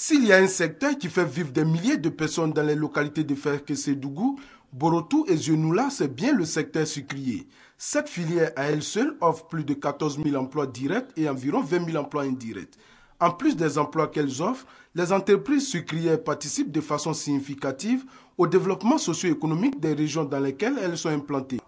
S'il y a un secteur qui fait vivre des milliers de personnes dans les localités de Ferkesedougou, Borotou et Zionoula, c'est bien le secteur sucrier. Cette filière à elle seule offre plus de 14 000 emplois directs et environ 20 000 emplois indirects. En plus des emplois qu'elles offrent, les entreprises sucrières participent de façon significative au développement socio-économique des régions dans lesquelles elles sont implantées.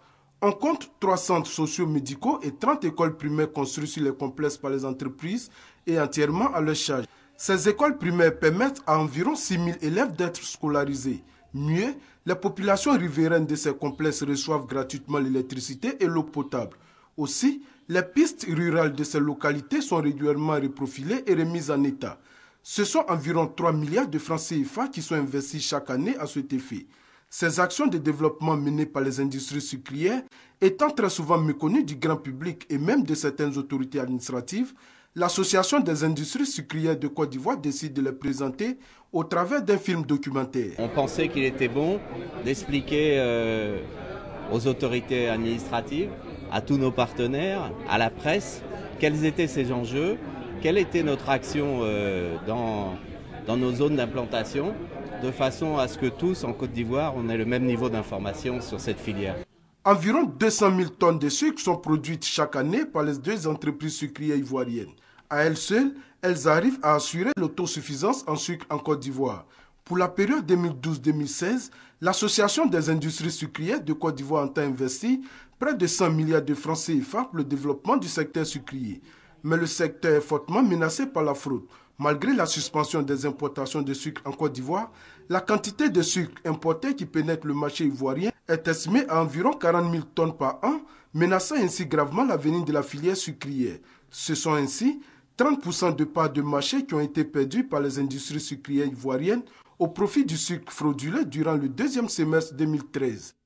On compte trois centres socio-médicaux et 30 écoles primaires construites sur les complexes par les entreprises et entièrement à leur charge. Ces écoles primaires permettent à environ 6 000 élèves d'être scolarisés. Mieux, les populations riveraines de ces complexes reçoivent gratuitement l'électricité et l'eau potable. Aussi, les pistes rurales de ces localités sont régulièrement reprofilées et remises en état. Ce sont environ 3 milliards de francs CFA qui sont investis chaque année à cet effet. Ces actions de développement menées par les industries sucrières, étant très souvent méconnues du grand public et même de certaines autorités administratives, L'Association des industries sucrières de Côte d'Ivoire décide de le présenter au travers d'un film documentaire. On pensait qu'il était bon d'expliquer euh, aux autorités administratives, à tous nos partenaires, à la presse, quels étaient ces enjeux, quelle était notre action euh, dans, dans nos zones d'implantation, de façon à ce que tous en Côte d'Ivoire, on ait le même niveau d'information sur cette filière. Environ 200 000 tonnes de sucre sont produites chaque année par les deux entreprises sucrières ivoiriennes. À elles seules, elles arrivent à assurer l'autosuffisance en sucre en Côte d'Ivoire. Pour la période 2012-2016, l'Association des industries sucrières de Côte d'Ivoire a investi près de 100 milliards de francs CFA pour le développement du secteur sucrier. Mais le secteur est fortement menacé par la fraude. Malgré la suspension des importations de sucre en Côte d'Ivoire, la quantité de sucre importé qui pénètre le marché ivoirien est estimé à environ 40 000 tonnes par an, menaçant ainsi gravement l'avenir de la filière sucrière. Ce sont ainsi 30% de parts de marché qui ont été perdues par les industries sucrières ivoiriennes au profit du sucre frauduleux durant le deuxième semestre 2013.